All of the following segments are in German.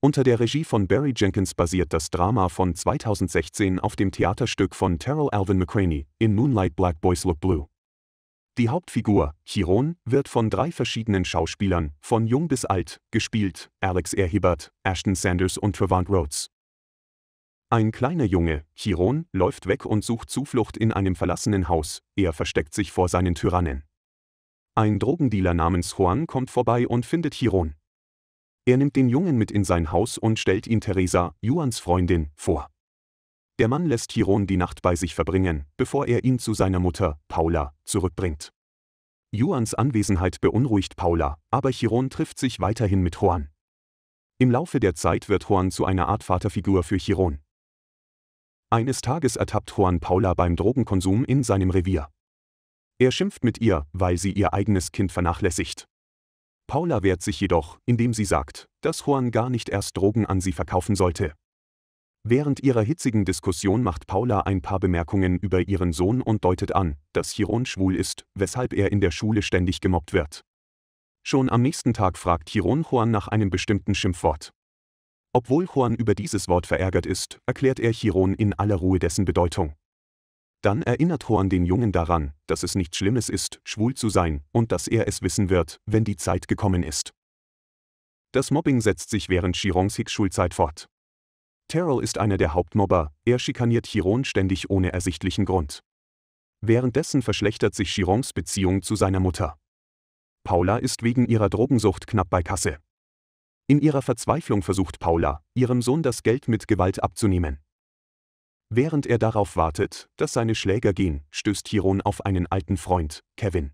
Unter der Regie von Barry Jenkins basiert das Drama von 2016 auf dem Theaterstück von Terrell Alvin McCraney, In Moonlight Black Boys Look Blue. Die Hauptfigur, Chiron, wird von drei verschiedenen Schauspielern, von jung bis alt, gespielt: Alex R. Hibbert, Ashton Sanders und Trevant Rhodes. Ein kleiner Junge, Chiron, läuft weg und sucht Zuflucht in einem verlassenen Haus, er versteckt sich vor seinen Tyrannen. Ein Drogendealer namens Juan kommt vorbei und findet Chiron. Er nimmt den Jungen mit in sein Haus und stellt ihn Teresa, Juans Freundin, vor. Der Mann lässt Chiron die Nacht bei sich verbringen, bevor er ihn zu seiner Mutter, Paula, zurückbringt. Juans Anwesenheit beunruhigt Paula, aber Chiron trifft sich weiterhin mit Juan. Im Laufe der Zeit wird Juan zu einer Art Vaterfigur für Chiron. Eines Tages ertappt Juan Paula beim Drogenkonsum in seinem Revier. Er schimpft mit ihr, weil sie ihr eigenes Kind vernachlässigt. Paula wehrt sich jedoch, indem sie sagt, dass Juan gar nicht erst Drogen an sie verkaufen sollte. Während ihrer hitzigen Diskussion macht Paula ein paar Bemerkungen über ihren Sohn und deutet an, dass Chiron schwul ist, weshalb er in der Schule ständig gemobbt wird. Schon am nächsten Tag fragt Chiron Juan nach einem bestimmten Schimpfwort. Obwohl Juan über dieses Wort verärgert ist, erklärt er Chiron in aller Ruhe dessen Bedeutung. Dann erinnert Ho den Jungen daran, dass es nichts Schlimmes ist, schwul zu sein, und dass er es wissen wird, wenn die Zeit gekommen ist. Das Mobbing setzt sich während Chirons Hick-Schulzeit fort. Terrell ist einer der Hauptmobber, er schikaniert Chiron ständig ohne ersichtlichen Grund. Währenddessen verschlechtert sich Chirons Beziehung zu seiner Mutter. Paula ist wegen ihrer Drogensucht knapp bei Kasse. In ihrer Verzweiflung versucht Paula, ihrem Sohn das Geld mit Gewalt abzunehmen. Während er darauf wartet, dass seine Schläger gehen, stößt Chiron auf einen alten Freund, Kevin.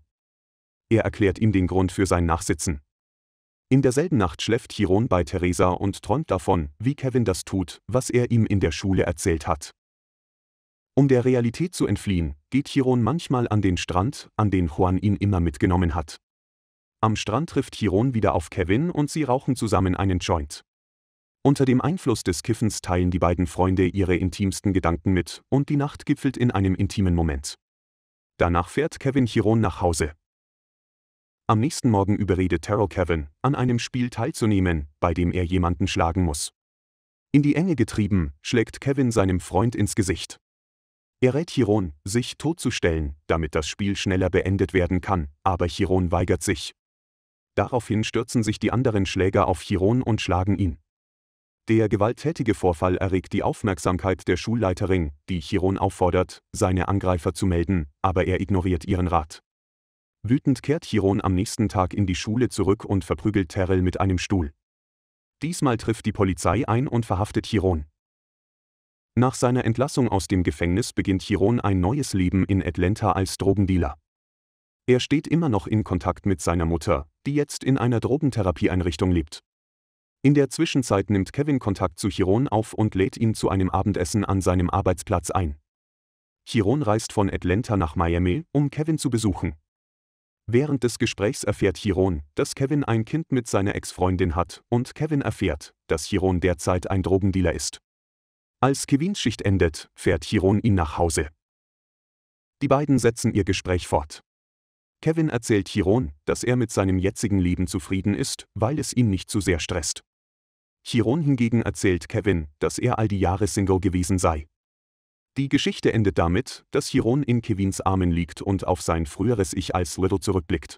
Er erklärt ihm den Grund für sein Nachsitzen. In derselben Nacht schläft Chiron bei Theresa und träumt davon, wie Kevin das tut, was er ihm in der Schule erzählt hat. Um der Realität zu entfliehen, geht Chiron manchmal an den Strand, an den Juan ihn immer mitgenommen hat. Am Strand trifft Chiron wieder auf Kevin und sie rauchen zusammen einen Joint. Unter dem Einfluss des Kiffens teilen die beiden Freunde ihre intimsten Gedanken mit und die Nacht gipfelt in einem intimen Moment. Danach fährt Kevin Chiron nach Hause. Am nächsten Morgen überredet Terrell Kevin, an einem Spiel teilzunehmen, bei dem er jemanden schlagen muss. In die Enge getrieben, schlägt Kevin seinem Freund ins Gesicht. Er rät Chiron, sich totzustellen, damit das Spiel schneller beendet werden kann, aber Chiron weigert sich. Daraufhin stürzen sich die anderen Schläger auf Chiron und schlagen ihn. Der gewalttätige Vorfall erregt die Aufmerksamkeit der Schulleiterin, die Chiron auffordert, seine Angreifer zu melden, aber er ignoriert ihren Rat. Wütend kehrt Chiron am nächsten Tag in die Schule zurück und verprügelt Terrell mit einem Stuhl. Diesmal trifft die Polizei ein und verhaftet Chiron. Nach seiner Entlassung aus dem Gefängnis beginnt Chiron ein neues Leben in Atlanta als Drogendealer. Er steht immer noch in Kontakt mit seiner Mutter, die jetzt in einer Drogentherapieeinrichtung lebt. In der Zwischenzeit nimmt Kevin Kontakt zu Chiron auf und lädt ihn zu einem Abendessen an seinem Arbeitsplatz ein. Chiron reist von Atlanta nach Miami, um Kevin zu besuchen. Während des Gesprächs erfährt Chiron, dass Kevin ein Kind mit seiner Ex-Freundin hat, und Kevin erfährt, dass Chiron derzeit ein Drogendealer ist. Als Kevins Schicht endet, fährt Chiron ihn nach Hause. Die beiden setzen ihr Gespräch fort. Kevin erzählt Chiron, dass er mit seinem jetzigen Leben zufrieden ist, weil es ihn nicht zu sehr stresst. Chiron hingegen erzählt Kevin, dass er all die Jahre Single gewesen sei. Die Geschichte endet damit, dass Chiron in Kevins Armen liegt und auf sein früheres Ich als Little zurückblickt.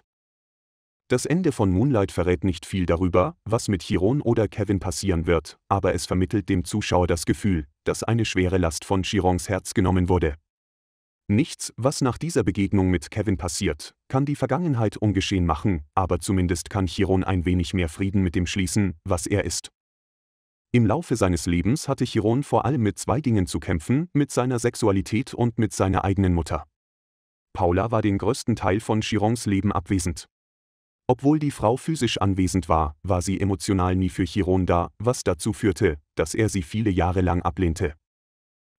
Das Ende von Moonlight verrät nicht viel darüber, was mit Chiron oder Kevin passieren wird, aber es vermittelt dem Zuschauer das Gefühl, dass eine schwere Last von Chirons Herz genommen wurde. Nichts, was nach dieser Begegnung mit Kevin passiert, kann die Vergangenheit ungeschehen machen, aber zumindest kann Chiron ein wenig mehr Frieden mit dem schließen, was er ist. Im Laufe seines Lebens hatte Chiron vor allem mit zwei Dingen zu kämpfen, mit seiner Sexualität und mit seiner eigenen Mutter. Paula war den größten Teil von Chirons Leben abwesend. Obwohl die Frau physisch anwesend war, war sie emotional nie für Chiron da, was dazu führte, dass er sie viele Jahre lang ablehnte.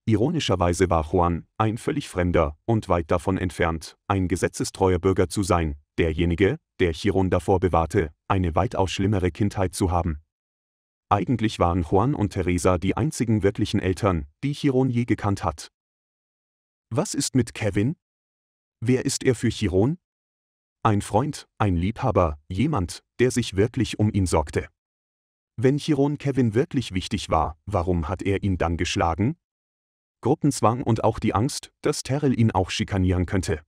Ironischerweise war Juan, ein völlig fremder und weit davon entfernt, ein gesetzestreuer Bürger zu sein, derjenige, der Chiron davor bewahrte, eine weitaus schlimmere Kindheit zu haben. Eigentlich waren Juan und Teresa die einzigen wirklichen Eltern, die Chiron je gekannt hat. Was ist mit Kevin? Wer ist er für Chiron? Ein Freund, ein Liebhaber, jemand, der sich wirklich um ihn sorgte. Wenn Chiron Kevin wirklich wichtig war, warum hat er ihn dann geschlagen? Gruppenzwang und auch die Angst, dass Terrell ihn auch schikanieren könnte.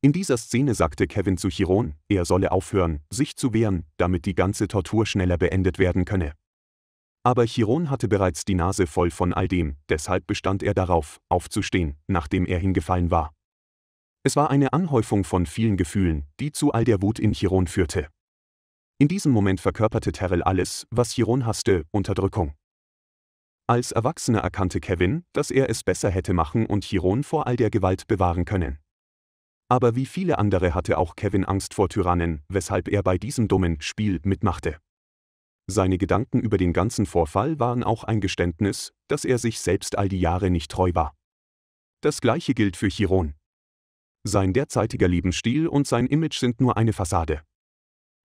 In dieser Szene sagte Kevin zu Chiron, er solle aufhören, sich zu wehren, damit die ganze Tortur schneller beendet werden könne. Aber Chiron hatte bereits die Nase voll von all dem, deshalb bestand er darauf, aufzustehen, nachdem er hingefallen war. Es war eine Anhäufung von vielen Gefühlen, die zu all der Wut in Chiron führte. In diesem Moment verkörperte Terrell alles, was Chiron hasste, Unterdrückung. Als Erwachsener erkannte Kevin, dass er es besser hätte machen und Chiron vor all der Gewalt bewahren können. Aber wie viele andere hatte auch Kevin Angst vor Tyrannen, weshalb er bei diesem dummen Spiel mitmachte. Seine Gedanken über den ganzen Vorfall waren auch ein Geständnis, dass er sich selbst all die Jahre nicht treu war. Das gleiche gilt für Chiron. Sein derzeitiger Lebensstil und sein Image sind nur eine Fassade.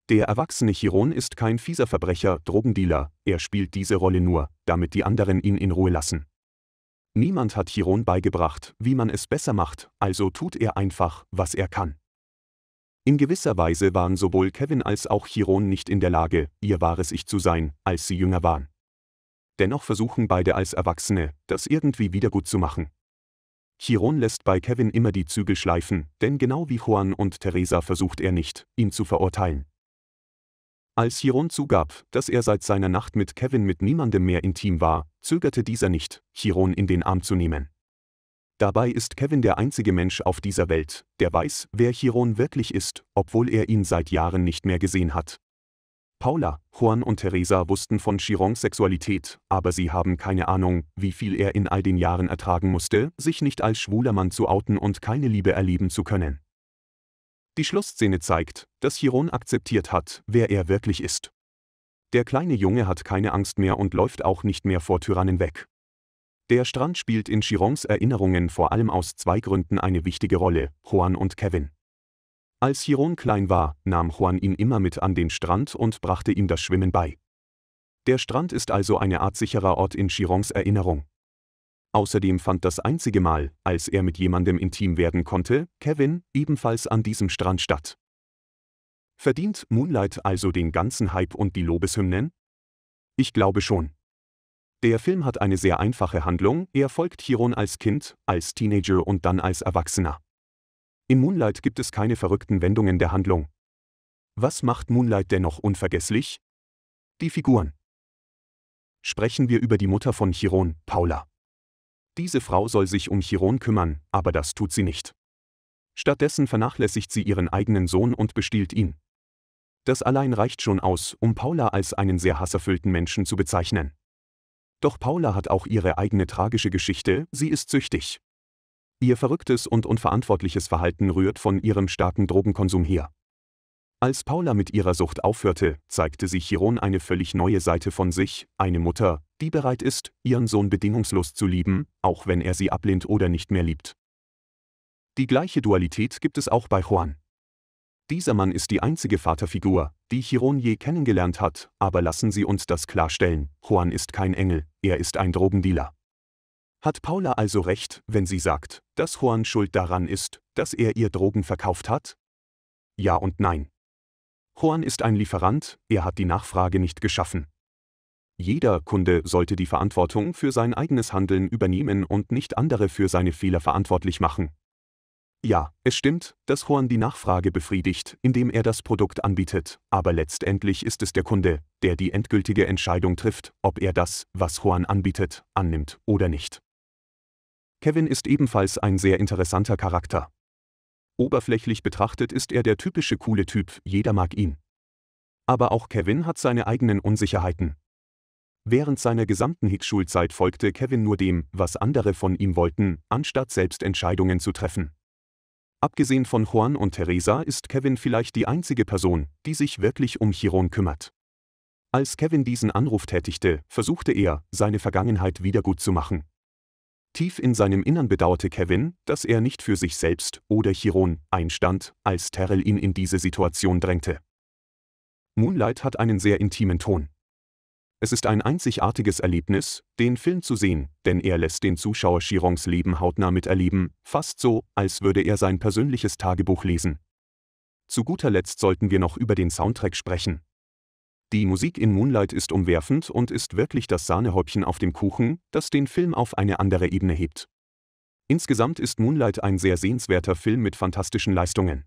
Der erwachsene Chiron ist kein fieser Verbrecher, Drogendealer, er spielt diese Rolle nur, damit die anderen ihn in Ruhe lassen. Niemand hat Chiron beigebracht, wie man es besser macht, also tut er einfach, was er kann. In gewisser Weise waren sowohl Kevin als auch Chiron nicht in der Lage, ihr wahres Ich zu sein, als sie jünger waren. Dennoch versuchen beide als Erwachsene, das irgendwie wiedergutzumachen. Chiron lässt bei Kevin immer die Zügel schleifen, denn genau wie Juan und Teresa versucht er nicht, ihn zu verurteilen. Als Chiron zugab, dass er seit seiner Nacht mit Kevin mit niemandem mehr intim war, zögerte dieser nicht, Chiron in den Arm zu nehmen. Dabei ist Kevin der einzige Mensch auf dieser Welt, der weiß, wer Chiron wirklich ist, obwohl er ihn seit Jahren nicht mehr gesehen hat. Paula, Juan und Teresa wussten von Chirons Sexualität, aber sie haben keine Ahnung, wie viel er in all den Jahren ertragen musste, sich nicht als schwuler Mann zu outen und keine Liebe erleben zu können. Die Schlussszene zeigt, dass Chiron akzeptiert hat, wer er wirklich ist. Der kleine Junge hat keine Angst mehr und läuft auch nicht mehr vor Tyrannen weg. Der Strand spielt in Chirons Erinnerungen vor allem aus zwei Gründen eine wichtige Rolle, Juan und Kevin. Als Chiron klein war, nahm Juan ihn immer mit an den Strand und brachte ihm das Schwimmen bei. Der Strand ist also eine Art sicherer Ort in Chirons Erinnerung. Außerdem fand das einzige Mal, als er mit jemandem intim werden konnte, Kevin, ebenfalls an diesem Strand statt. Verdient Moonlight also den ganzen Hype und die Lobeshymnen? Ich glaube schon. Der Film hat eine sehr einfache Handlung, er folgt Chiron als Kind, als Teenager und dann als Erwachsener. In Moonlight gibt es keine verrückten Wendungen der Handlung. Was macht Moonlight dennoch unvergesslich? Die Figuren. Sprechen wir über die Mutter von Chiron, Paula. Diese Frau soll sich um Chiron kümmern, aber das tut sie nicht. Stattdessen vernachlässigt sie ihren eigenen Sohn und bestiehlt ihn. Das allein reicht schon aus, um Paula als einen sehr hasserfüllten Menschen zu bezeichnen. Doch Paula hat auch ihre eigene tragische Geschichte, sie ist süchtig. Ihr verrücktes und unverantwortliches Verhalten rührt von ihrem starken Drogenkonsum her. Als Paula mit ihrer Sucht aufhörte, zeigte sich Chiron eine völlig neue Seite von sich, eine Mutter, die bereit ist, ihren Sohn bedingungslos zu lieben, auch wenn er sie ablehnt oder nicht mehr liebt. Die gleiche Dualität gibt es auch bei Juan. Dieser Mann ist die einzige Vaterfigur, die Chiron je kennengelernt hat, aber lassen Sie uns das klarstellen, Juan ist kein Engel, er ist ein Drogendealer. Hat Paula also recht, wenn sie sagt, dass Juan schuld daran ist, dass er ihr Drogen verkauft hat? Ja und nein. Juan ist ein Lieferant, er hat die Nachfrage nicht geschaffen. Jeder Kunde sollte die Verantwortung für sein eigenes Handeln übernehmen und nicht andere für seine Fehler verantwortlich machen, ja, es stimmt, dass Horn die Nachfrage befriedigt, indem er das Produkt anbietet, aber letztendlich ist es der Kunde, der die endgültige Entscheidung trifft, ob er das, was Horn anbietet, annimmt oder nicht. Kevin ist ebenfalls ein sehr interessanter Charakter. Oberflächlich betrachtet ist er der typische coole Typ, jeder mag ihn. Aber auch Kevin hat seine eigenen Unsicherheiten. Während seiner gesamten Hitschulzeit folgte Kevin nur dem, was andere von ihm wollten, anstatt selbst Entscheidungen zu treffen. Abgesehen von Juan und Teresa ist Kevin vielleicht die einzige Person, die sich wirklich um Chiron kümmert. Als Kevin diesen Anruf tätigte, versuchte er, seine Vergangenheit wiedergutzumachen. Tief in seinem Innern bedauerte Kevin, dass er nicht für sich selbst oder Chiron einstand, als Terrell ihn in diese Situation drängte. Moonlight hat einen sehr intimen Ton. Es ist ein einzigartiges Erlebnis, den Film zu sehen, denn er lässt den Zuschauer Chirons Leben hautnah miterleben, fast so, als würde er sein persönliches Tagebuch lesen. Zu guter Letzt sollten wir noch über den Soundtrack sprechen. Die Musik in Moonlight ist umwerfend und ist wirklich das Sahnehäubchen auf dem Kuchen, das den Film auf eine andere Ebene hebt. Insgesamt ist Moonlight ein sehr sehenswerter Film mit fantastischen Leistungen.